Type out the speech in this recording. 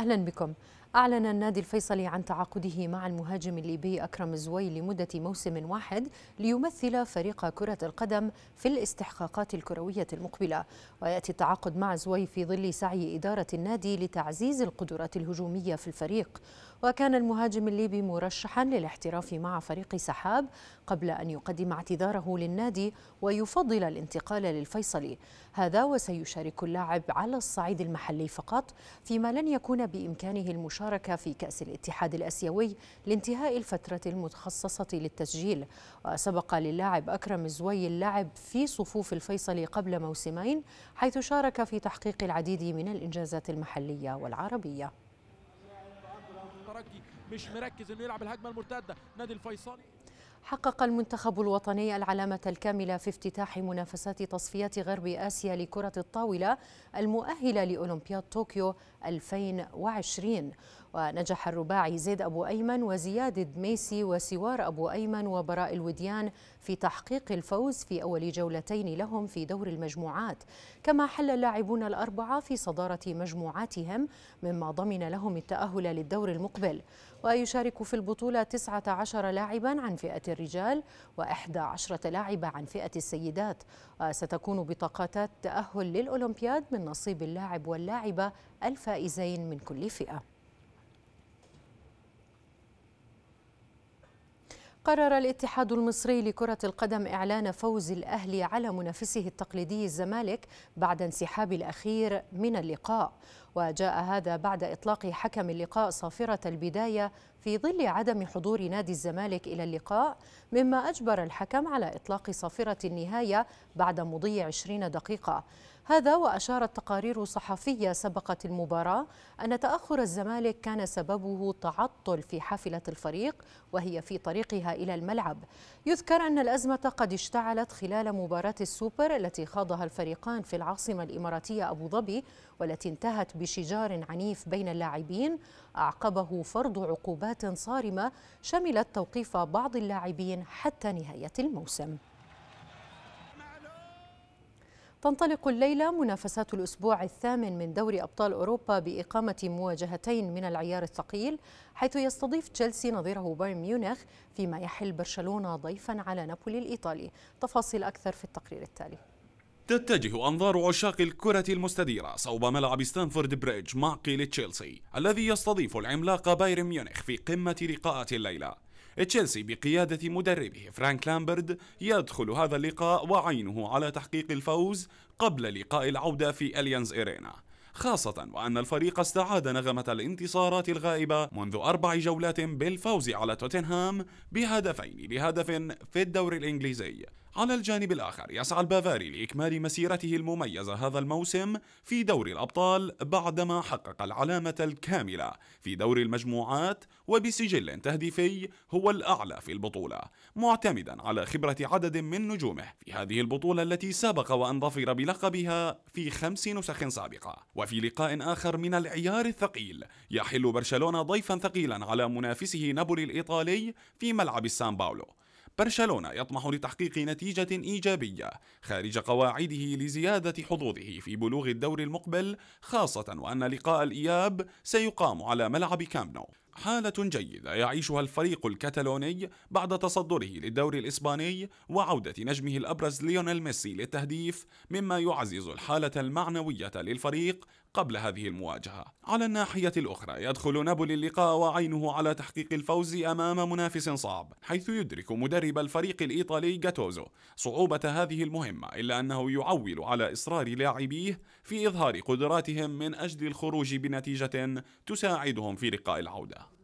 أهلا بكم أعلن النادي الفيصلي عن تعاقده مع المهاجم الليبي أكرم زوي لمدة موسم واحد ليمثل فريق كرة القدم في الاستحقاقات الكروية المقبلة ويأتي التعاقد مع زوي في ظل سعي إدارة النادي لتعزيز القدرات الهجومية في الفريق وكان المهاجم الليبي مرشحا للاحتراف مع فريق سحاب قبل أن يقدم اعتذاره للنادي ويفضل الانتقال للفيصلي هذا وسيشارك اللاعب على الصعيد المحلي فقط فيما لن يكون بإمكانه المشاركة المشاركة في كأس الاتحاد الأسيوي لانتهاء الفترة المتخصصة للتسجيل وسبق للاعب أكرم زوي اللعب في صفوف الفيصل قبل موسمين حيث شارك في تحقيق العديد من الإنجازات المحلية والعربية مش مركز انه يلعب الهجمه المرتده نادي الفيصلي حقق المنتخب الوطني العلامة الكاملة في افتتاح منافسات تصفيات غرب آسيا لكرة الطاولة المؤهلة لأولمبياد طوكيو 2020 ونجح الرباعي زيد أبو أيمن وزياد دميسي وسوار أبو أيمن وبراء الوديان في تحقيق الفوز في أول جولتين لهم في دور المجموعات كما حل اللاعبون الأربعة في صدارة مجموعاتهم مما ضمن لهم التأهل للدور المقبل ويشارك في البطولة 19 لاعبا عن فئة الرجال و11 لاعبة عن فئة السيدات وستكون بطاقات تأهل للأولمبياد من نصيب اللاعب واللاعبة الفائزين من كل فئة قرر الاتحاد المصري لكرة القدم إعلان فوز الأهلي على منافسه التقليدي الزمالك بعد انسحاب الأخير من اللقاء وجاء هذا بعد إطلاق حكم اللقاء صافرة البداية في ظل عدم حضور نادي الزمالك إلى اللقاء مما أجبر الحكم على إطلاق صافرة النهاية بعد مضي 20 دقيقة هذا وأشارت تقارير صحفية سبقت المباراة أن تأخر الزمالك كان سببه تعطل في حافلة الفريق وهي في طريقها إلى الملعب يذكر أن الأزمة قد اشتعلت خلال مباراة السوبر التي خاضها الفريقان في العاصمة الإماراتية أبو ظبي والتي انتهت بشجار عنيف بين اللاعبين أعقبه فرض عقوبات صارمة شملت توقيف بعض اللاعبين حتى نهاية الموسم تنطلق الليلة منافسات الأسبوع الثامن من دوري أبطال أوروبا بإقامة مواجهتين من العيار الثقيل حيث يستضيف تشيلسي نظيره بايرن ميونخ فيما يحل برشلونة ضيفا على نابولي الإيطالي تفاصيل أكثر في التقرير التالي تتجه أنظار عشاق الكرة المستديرة صوب ملعب ستانفورد بريدج مع قيل تشيلسي الذي يستضيف العملاق بايرن ميونخ في قمة لقاءات الليلة تشيلسي بقيادة مدربه فرانك لامبرد يدخل هذا اللقاء وعينه على تحقيق الفوز قبل لقاء العودة في أليانز إرينا خاصة وأن الفريق استعاد نغمة الانتصارات الغائبة منذ أربع جولات بالفوز على توتنهام بهدفين لهدف في الدوري الإنجليزي على الجانب الآخر يسعى البافاري لإكمال مسيرته المميزة هذا الموسم في دوري الأبطال بعدما حقق العلامة الكاملة في دوري المجموعات وبسجل تهديفي هو الأعلى في البطولة معتمدا على خبرة عدد من نجومه في هذه البطولة التي سبق وأن ظفر بلقبها في خمس نسخ سابقة وفي لقاء آخر من العيار الثقيل يحل برشلونة ضيفا ثقيلا على منافسه نابولي الإيطالي في ملعب سان باولو برشلونة يطمح لتحقيق نتيجة إيجابية خارج قواعده لزيادة حظوظه في بلوغ الدور المقبل خاصة وأن لقاء الإياب سيقام على ملعب كامنو حالة جيدة يعيشها الفريق الكتالوني بعد تصدره للدوري الإسباني وعودة نجمه الأبرز ليونيل ميسي للتهديف مما يعزز الحالة المعنوية للفريق قبل هذه المواجهة على الناحية الأخرى يدخل نابولي اللقاء وعينه على تحقيق الفوز أمام منافس صعب حيث يدرك مدرب الفريق الإيطالي جاتوزو صعوبة هذه المهمة إلا أنه يعول على إصرار لاعبيه في إظهار قدراتهم من أجل الخروج بنتيجة تساعدهم في لقاء العودة